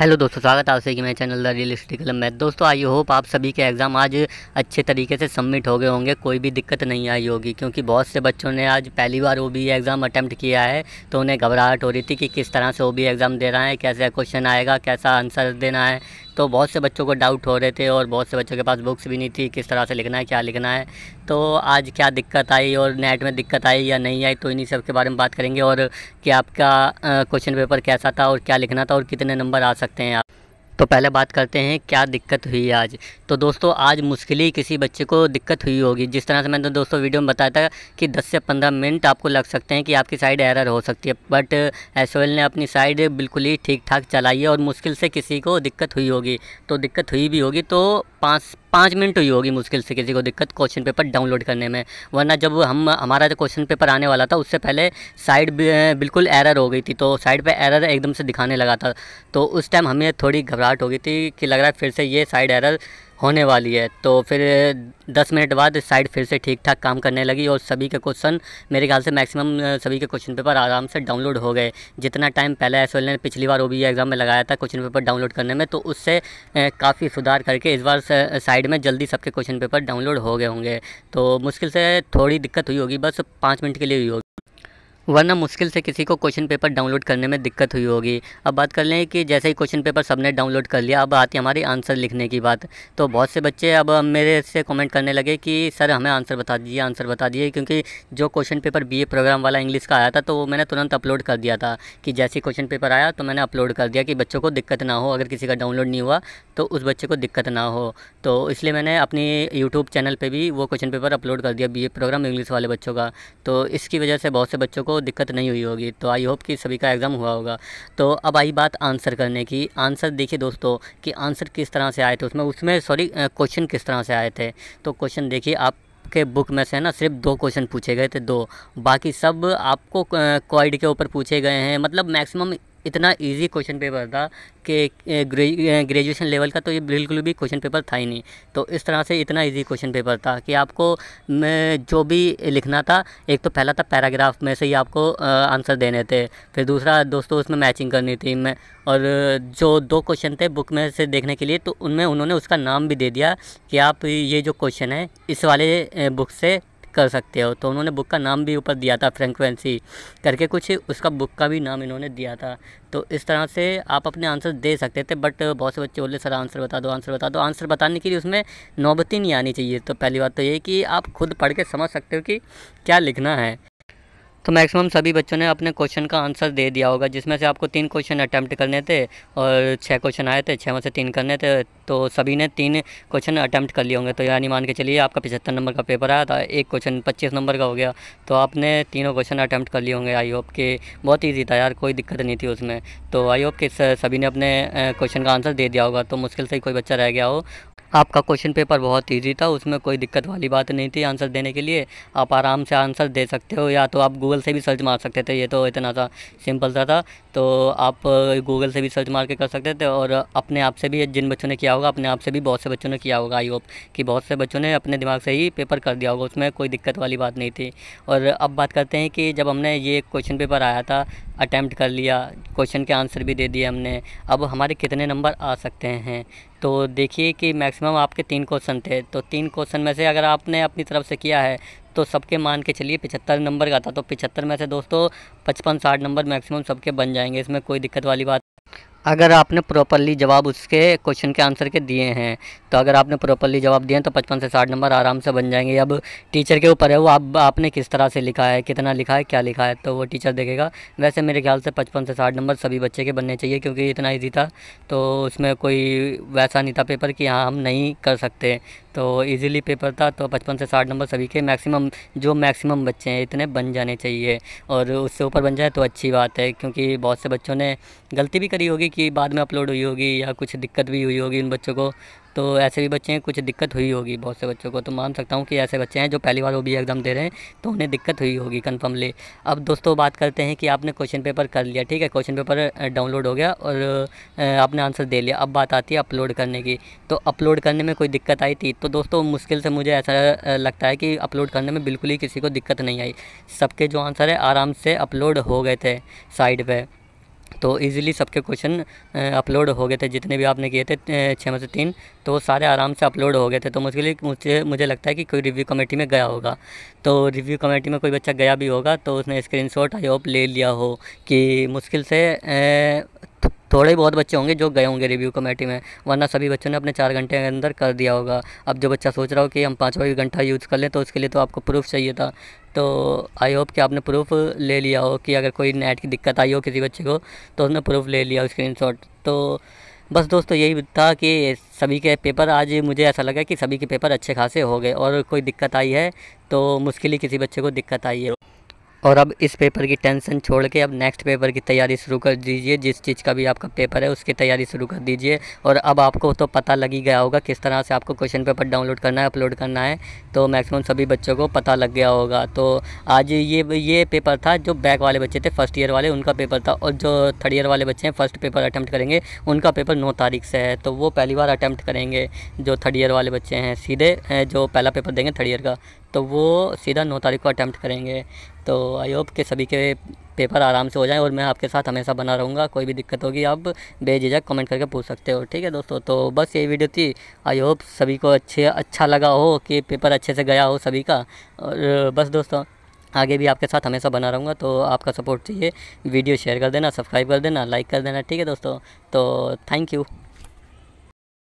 hello दोस्तों स्वागत है आपसे कि मेरे channel the real Kalam math दोस्तों आई होप आप सभी के एग्ज़ाम आज अच्छे तरीके से सबमिट हो गए होंगे कोई भी दिक्कत नहीं आई होगी क्योंकि बहुत से बच्चों ने आज पहली बार वो भी एग्ज़ाम अटैम्प्ट किया है तो उन्हें घबराहट हो रही थी कि किस तरह से वो भी एग्ज़ाम दे रहा है कैसे क्वेश्चन आएगा कैसा आंसर देना है तो बहुत से बच्चों को डाउट हो रहे थे और बहुत से बच्चों के पास बुक्स भी नहीं थी किस तरह से लिखना है क्या लिखना है तो आज क्या दिक्कत आई और नेट में दिक्कत आई या नहीं आई तो इन्हीं सब के बारे में बात करेंगे और कि आपका क्वेश्चन पेपर कैसा था और क्या लिखना था और कितने नंबर आ सकते हैं आप तो पहले बात करते हैं क्या दिक्कत हुई है आज तो दोस्तों आज मुश्किल ही किसी बच्चे को दिक्कत हुई होगी जिस तरह से मैंने तो दोस्तों वीडियो में बताया था कि 10 से 15 मिनट आपको लग सकते हैं कि आपकी साइड एरर हो सकती है बट एस ने अपनी साइड बिल्कुल ही ठीक ठाक चलाई है और मुश्किल से किसी को दिक्कत हुई होगी तो दिक्कत हुई भी होगी तो पाँच पाँच मिनट हुई होगी मुश्किल से किसी को दिक्कत क्वेश्चन पेपर डाउनलोड करने में वरना जब हम हमारा जो क्वेश्चन पेपर आने वाला था उससे पहले साइड बिल्कुल एरर हो गई थी तो साइड पे एरर एकदम से दिखाने लगा था तो उस टाइम हमें थोड़ी घबरा स्टार्ट हो गई थी कि लग रहा है फिर से ये साइड एरर होने वाली है तो फिर दस मिनट बाद साइड फिर से ठीक ठाक काम करने लगी और सभी के क्वेश्चन मेरे ख्याल से मैक्सिमम सभी के क्वेश्चन पेपर आराम से डाउनलोड हो गए जितना टाइम पहले एस ने पिछली बार ओ एग्ज़ाम में लगाया था क्वेश्चन पेपर डाउनलोड करने में तो उससे काफ़ी सुधार करके इस बार साइड में जल्दी सबके क्वेश्चन पेपर डाउनलोड हो गए होंगे तो मुश्किल से थोड़ी दिक्कत हुई होगी बस पाँच मिनट के लिए हुई होगी वरना मुश्किल से किसी को क्वेश्चन पेपर डाउनलोड करने में दिक्कत हुई होगी अब बात कर लें कि जैसे ही क्वेश्चन पेपर सबने डाउनलोड कर लिया अब आती हमारी आंसर लिखने की बात तो बहुत से बच्चे अब मेरे से कमेंट करने लगे कि सर हमें आंसर बता दीजिए आंसर बता दीजिए क्योंकि जो क्वेश्चन पेपर बी प्रोग्राम वाला इंग्लिश का आया था तो वो मैंने तुरंत अपलोड कर दिया था कि जैसे ही क्वेश्चन पेपर आया तो मैंने अपलोड कर दिया कि बच्चों को दिक्कत ना हो अगर किसी का डाउनलोड नहीं हुआ तो उस बच्चे को दिक्कत ना हो तो इसलिए मैंने अपनी यूट्यूब चैनल पर भी वो क्वेश्चन पेपर अपलोड कर दिया बी प्रोग्राम इंग्लिश वाले बच्चों का तो इसकी वजह से बहुत से बच्चों को दिक्कत नहीं हुई होगी तो आई होप कि सभी का एग्ज़ाम हुआ होगा तो अब आई बात आंसर करने की आंसर देखिए दोस्तों कि आंसर किस तरह से आए थे उसमें उसमें सॉरी क्वेश्चन किस तरह से आए थे तो क्वेश्चन देखिए आप के बुक में से ना सिर्फ दो क्वेश्चन पूछे गए थे दो बाकी सब आपको क्वाइड के ऊपर पूछे गए हैं मतलब मैक्सिमम इतना इजी क्वेश्चन पेपर था कि ग्रेजुएशन लेवल का तो ये बिल्कुल भी क्वेश्चन पेपर था ही नहीं तो इस तरह से इतना इजी क्वेश्चन पेपर था कि आपको जो भी लिखना था एक तो पहला था पैराग्राफ में से ही आपको आंसर देने थे फिर दूसरा दोस्तों उसमें मैचिंग करनी थी मैं और जो दो क्वेश्चन थे बुक में से देखने के लिए तो उनमें उन्होंने उसका नाम भी दे दिया कि आप ये जो क्वेश्चन है इस वाले बुक से कर सकते हो तो उन्होंने बुक का नाम भी ऊपर दिया था फ्रेंक्वेंसी करके कुछ उसका बुक का भी नाम इन्होंने दिया था तो इस तरह से आप अपने आंसर दे सकते थे बट बहुत से बच्चे बोले सर आंसर बता दो आंसर बता दो आंसर बताने के लिए उसमें नौबती नहीं आनी चाहिए तो पहली बात तो ये कि आप खुद पढ़ के समझ सकते हो कि क्या लिखना है तो मैक्सिमम सभी बच्चों ने अपने क्वेश्चन का आंसर दे दिया होगा जिसमें से आपको तीन क्वेश्चन अटैम्प्ट करने थे और छः क्वेश्चन आए थे छः में से तीन करने थे तो सभी ने तीन क्वेश्चन अटैम्प्ट कर लिए होंगे तो यानी मान के चलिए आपका पचहत्तर नंबर का पेपर आया था एक क्वेश्चन पच्चीस नंबर का हो गया तो आपने तीनों क्वेश्चन अटैम्प्ट कर लिए होंगे आई होप कि बहुत ईजी था यार कोई दिक्कत नहीं थी उसमें तो आई होप कि सभी ने अपने क्वेश्चन का आंसर दे दिया होगा तो मुश्किल से ही कोई बच्चा रह गया हो आपका क्वेश्चन पेपर बहुत ईजी था उसमें कोई दिक्कत वाली बात नहीं थी आंसर देने के लिए आप आराम से आंसर दे सकते हो या तो आप गूगल से भी सर्च मार सकते थे ये तो इतना सा सिंपल सा था तो आप गूगल से भी सर्च मार के कर सकते थे और अपने आप से भी जिन बच्चों ने किया होगा अपने आप से भी बहुत से बच्चों ने किया होगा आई होप कि बहुत से बच्चों ने अपने दिमाग से ही पेपर कर दिया होगा उसमें कोई दिक्कत वाली बात नहीं थी और अब बात करते हैं कि जब हमने ये क्वेश्चन पेपर आया था अटैम्प्ट कर लिया क्वेश्चन के आंसर भी दे दिए हमने अब हमारे कितने नंबर आ सकते हैं तो देखिए कि मैक्सिमम आपके तीन क्वेश्चन थे तो तीन क्वेश्चन में से अगर आपने अपनी तरफ से किया है तो सबके मान के चलिए पिछहत्तर नंबर का था तो पिछहत्तर में से दोस्तों पचपन साठ नंबर मैक्सिमम सबके बन जाएंगे इसमें कोई दिक्कत वाली बात अगर आपने प्रॉपरली जवाब उसके क्वेश्चन के आंसर के दिए हैं तो अगर आपने प्रॉपरली जवाब दिए हैं तो पचपन से साठ नंबर आराम से बन जाएंगे अब टीचर के ऊपर है वो आप आपने किस तरह से लिखा है कितना लिखा है क्या लिखा है तो वो टीचर देखेगा वैसे मेरे ख्याल से पचपन से साठ नंबर सभी बच्चे के बनने चाहिए क्योंकि इतना ईजी था तो उसमें कोई वैसा नहीं था पेपर कि हाँ हम नहीं कर सकते तो ईज़िली पेपर था तो पचपन से साठ नंबर सभी के मैक्सिमम जो मैक्सिमम बच्चे हैं इतने बन जाने चाहिए और उससे ऊपर बन जाए तो अच्छी बात है क्योंकि बहुत से बच्चों ने गलती भी करी होगी होगी कि बाद में अपलोड हुई होगी या कुछ दिक्कत भी हुई होगी उन बच्चों को तो ऐसे भी बच्चे हैं कुछ दिक्कत हुई होगी बहुत से बच्चों को तो मान सकता हूँ कि ऐसे बच्चे हैं जो पहली बार वो भी एग्ज़ाम दे रहे हैं तो उन्हें दिक्कत हुई होगी कन्फर्मली अब दोस्तों बात करते हैं कि आपने क्वेश्चन पेपर कर लिया ठीक है क्वेश्चन पेपर डाउनलोड हो गया और आपने आंसर दे लिया अब बात आती है अपलोड करने की तो अपलोड करने में कोई दिक्कत आई थी तो दोस्तों मुश्किल से मुझे ऐसा लगता है कि अपलोड करने में बिल्कुल ही किसी को दिक्कत नहीं आई सबके जो आंसर है आराम से अपलोड हो गए थे साइड पर तो ईज़िली सबके क्वेश्चन अपलोड हो गए थे जितने भी आपने किए थे छः में से तीन तो सारे आराम से अपलोड हो गए थे तो मुश्किल मुझे मुझे लगता है कि कोई रिव्यू कमेटी में गया होगा तो रिव्यू कमेटी में कोई बच्चा गया भी होगा तो उसने स्क्रीनशॉट आई होप ले लिया हो कि मुश्किल से ए, थोड़े बहुत बच्चे होंगे जो गए होंगे रिव्यू कमेटी में वरना सभी बच्चों ने अपने चार घंटे के अंदर कर दिया होगा अब जो बच्चा सोच रहा हो कि हम पाँचवा घंटा यूज़ कर लें तो उसके लिए तो आपको प्रूफ चाहिए था तो आई होप कि आपने प्रूफ ले लिया हो कि अगर कोई नेट की दिक्कत आई हो किसी बच्चे को तो उसने प्रूफ ले लिया स्क्रीन तो बस दोस्तों यही था कि सभी के पेपर आज मुझे ऐसा लगा कि सभी के पेपर अच्छे खासे हो गए और कोई दिक्कत आई है तो मुश्किल ही किसी बच्चे को दिक्कत आई है और अब इस पेपर की टेंशन छोड़ के अब नेक्स्ट पेपर की तैयारी शुरू कर दीजिए जिस चीज़ का भी आपका पेपर है उसकी तैयारी शुरू कर दीजिए और अब आपको तो पता लग ही गया होगा किस तरह से आपको क्वेश्चन पेपर डाउनलोड करना है अपलोड करना है तो मैक्सिमम सभी बच्चों को पता लग गया होगा तो आज ये ये पेपर था जो बैक वाले बच्चे थे फर्स्ट ईयर वाले उनका पेपर था और जो थर्ड ईयर वाले बच्चे हैं फर्स्ट पेपर अटैम्प्ट करेंगे उनका पेपर नौ तारीख से है तो वो पहली बार अटैम्प्ट करेंगे जो थर्ड ईयर वाले बच्चे हैं सीधे जो पहला पेपर देंगे थर्ड ईयर का तो वो सीधा नौ तारीख को अटैम्प्ट करेंगे तो आई होप के सभी के पेपर आराम से हो जाएं और मैं आपके साथ हमेशा बना रहूँगा कोई भी दिक्कत होगी आप बेझिझक कमेंट करके पूछ सकते हो ठीक है दोस्तों तो बस ये वीडियो थी आई होप सभी को अच्छे अच्छा लगा हो कि पेपर अच्छे से गया हो सभी का और बस दोस्तों आगे भी आपके साथ हमेशा बना रहूँगा तो आपका सपोर्ट चाहिए वीडियो शेयर कर देना सब्सक्राइब कर देना लाइक कर देना ठीक है दोस्तों तो थैंक यू